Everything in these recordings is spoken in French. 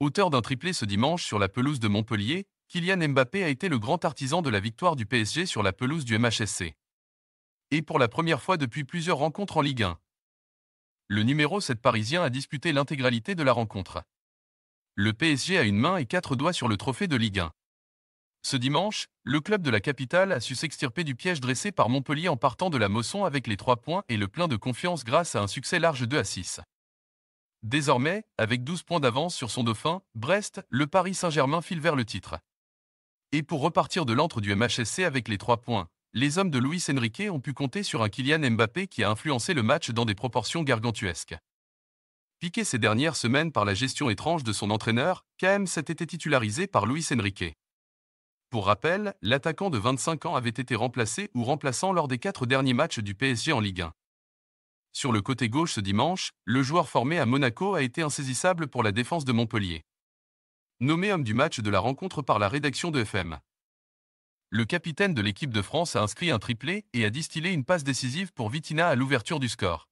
Auteur d'un triplé ce dimanche sur la pelouse de Montpellier, Kylian Mbappé a été le grand artisan de la victoire du PSG sur la pelouse du MHSC. Et pour la première fois depuis plusieurs rencontres en Ligue 1. Le numéro 7 parisien a disputé l'intégralité de la rencontre. Le PSG a une main et quatre doigts sur le trophée de Ligue 1. Ce dimanche, le club de la capitale a su s'extirper du piège dressé par Montpellier en partant de la Mosson avec les trois points et le plein de confiance grâce à un succès large 2 à 6. Désormais, avec 12 points d'avance sur son dauphin, Brest, le Paris Saint-Germain file vers le titre. Et pour repartir de l'antre du MHSC avec les 3 points, les hommes de Luis Enrique ont pu compter sur un Kylian Mbappé qui a influencé le match dans des proportions gargantuesques. Piqué ces dernières semaines par la gestion étrange de son entraîneur, km s'était titularisé par Luis Enrique. Pour rappel, l'attaquant de 25 ans avait été remplacé ou remplaçant lors des quatre derniers matchs du PSG en Ligue 1. Sur le côté gauche ce dimanche, le joueur formé à Monaco a été insaisissable pour la défense de Montpellier. Nommé homme du match de la rencontre par la rédaction de FM. Le capitaine de l'équipe de France a inscrit un triplé et a distillé une passe décisive pour Vitina à l'ouverture du score.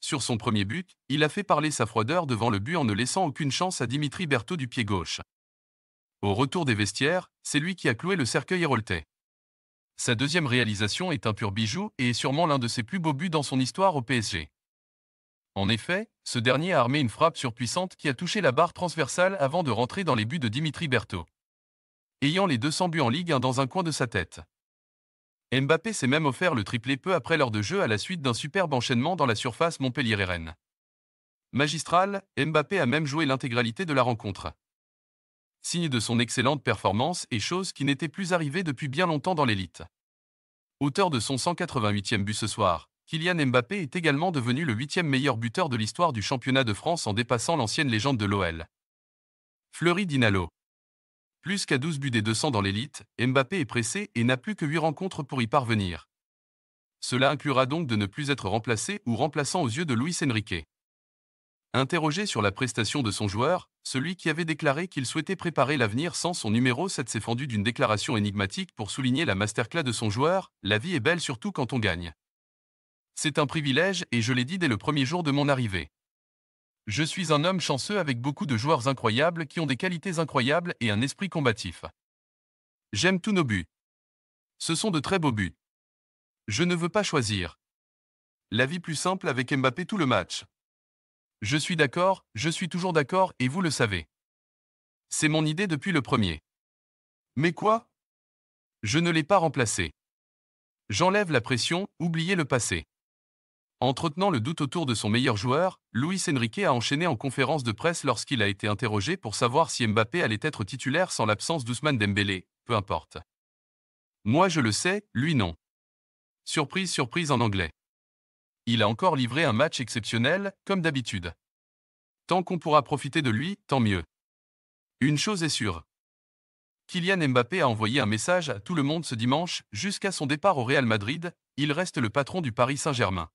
Sur son premier but, il a fait parler sa froideur devant le but en ne laissant aucune chance à Dimitri Berthaud du pied gauche. Au retour des vestiaires, c'est lui qui a cloué le cercueil héroltais. Sa deuxième réalisation est un pur bijou et est sûrement l'un de ses plus beaux buts dans son histoire au PSG. En effet, ce dernier a armé une frappe surpuissante qui a touché la barre transversale avant de rentrer dans les buts de Dimitri Berthaud. Ayant les 200 buts en Ligue 1 dans un coin de sa tête. Mbappé s'est même offert le triplé peu après l'heure de jeu à la suite d'un superbe enchaînement dans la surface Montpellier-Rennes. Magistral, Mbappé a même joué l'intégralité de la rencontre signe de son excellente performance et chose qui n'était plus arrivée depuis bien longtemps dans l'élite. Auteur de son 188e but ce soir, Kylian Mbappé est également devenu le huitième meilleur buteur de l'histoire du championnat de France en dépassant l'ancienne légende de l'OL. Fleury Dinalo. Plus qu'à 12 buts des 200 dans l'élite, Mbappé est pressé et n'a plus que 8 rencontres pour y parvenir. Cela inclura donc de ne plus être remplacé ou remplaçant aux yeux de Luis Enrique. Interrogé sur la prestation de son joueur, celui qui avait déclaré qu'il souhaitait préparer l'avenir sans son numéro 7 s'est fendu d'une déclaration énigmatique pour souligner la masterclass de son joueur La vie est belle surtout quand on gagne. C'est un privilège et je l'ai dit dès le premier jour de mon arrivée. Je suis un homme chanceux avec beaucoup de joueurs incroyables qui ont des qualités incroyables et un esprit combatif. J'aime tous nos buts. Ce sont de très beaux buts. Je ne veux pas choisir. La vie plus simple avec Mbappé tout le match. Je suis d'accord, je suis toujours d'accord et vous le savez. C'est mon idée depuis le premier. Mais quoi Je ne l'ai pas remplacé. J'enlève la pression, oubliez le passé. Entretenant le doute autour de son meilleur joueur, Luis Enrique a enchaîné en conférence de presse lorsqu'il a été interrogé pour savoir si Mbappé allait être titulaire sans l'absence d'Ousmane Dembélé, peu importe. Moi je le sais, lui non. Surprise, surprise en anglais il a encore livré un match exceptionnel, comme d'habitude. Tant qu'on pourra profiter de lui, tant mieux. Une chose est sûre. Kylian Mbappé a envoyé un message à tout le monde ce dimanche, jusqu'à son départ au Real Madrid, il reste le patron du Paris Saint-Germain.